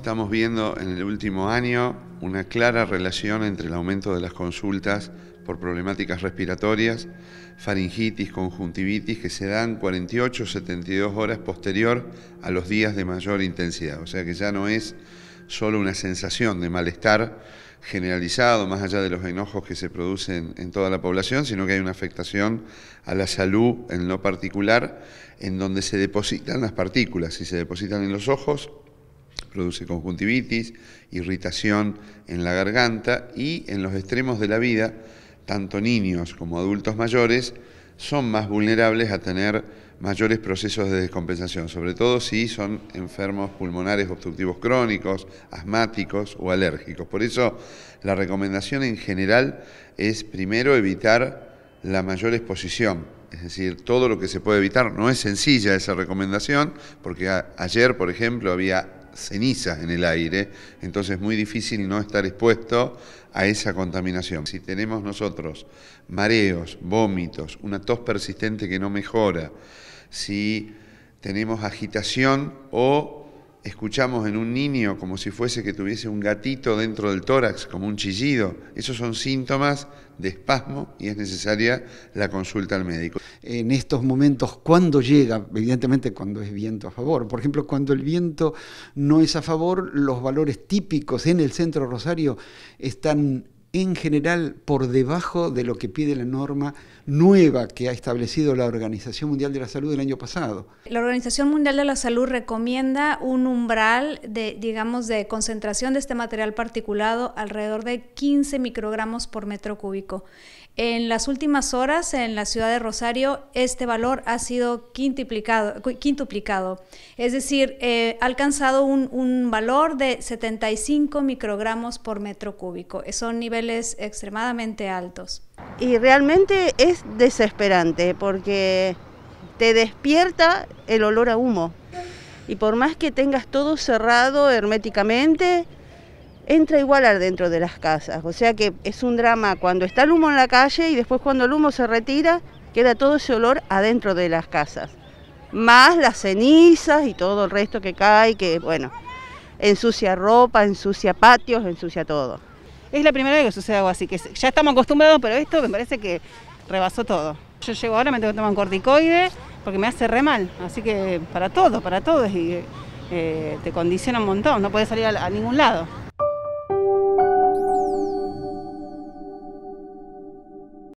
estamos viendo en el último año una clara relación entre el aumento de las consultas por problemáticas respiratorias, faringitis, conjuntivitis, que se dan 48 o 72 horas posterior a los días de mayor intensidad. O sea que ya no es solo una sensación de malestar generalizado, más allá de los enojos que se producen en toda la población, sino que hay una afectación a la salud en lo particular, en donde se depositan las partículas. y se depositan en los ojos, produce conjuntivitis, irritación en la garganta y en los extremos de la vida, tanto niños como adultos mayores son más vulnerables a tener mayores procesos de descompensación, sobre todo si son enfermos pulmonares obstructivos crónicos, asmáticos o alérgicos. Por eso la recomendación en general es primero evitar la mayor exposición, es decir, todo lo que se puede evitar. No es sencilla esa recomendación, porque ayer, por ejemplo, había ceniza en el aire, entonces es muy difícil no estar expuesto a esa contaminación. Si tenemos nosotros mareos, vómitos, una tos persistente que no mejora, si tenemos agitación o escuchamos en un niño como si fuese que tuviese un gatito dentro del tórax, como un chillido. Esos son síntomas de espasmo y es necesaria la consulta al médico. En estos momentos, cuando llega? Evidentemente cuando es viento a favor. Por ejemplo, cuando el viento no es a favor, los valores típicos en el centro Rosario están en general por debajo de lo que pide la norma nueva que ha establecido la Organización Mundial de la Salud el año pasado. La Organización Mundial de la Salud recomienda un umbral de, digamos, de concentración de este material particulado alrededor de 15 microgramos por metro cúbico. En las últimas horas, en la ciudad de Rosario, este valor ha sido quintuplicado, quintuplicado. es decir, eh, ha alcanzado un, un valor de 75 microgramos por metro cúbico. un niveles extremadamente altos. Y realmente es desesperante porque te despierta el olor a humo. Y por más que tengas todo cerrado herméticamente, entra igual adentro de las casas. O sea que es un drama cuando está el humo en la calle y después cuando el humo se retira, queda todo ese olor adentro de las casas. Más las cenizas y todo el resto que cae, que bueno, ensucia ropa, ensucia patios, ensucia todo. Es la primera vez que sucede algo así, que ya estamos acostumbrados, pero esto me parece que rebasó todo. Yo llego ahora, me tengo que tomar un corticoide porque me hace re mal, así que para todo, para todos, y eh, te condiciona un montón, no puedes salir a ningún lado.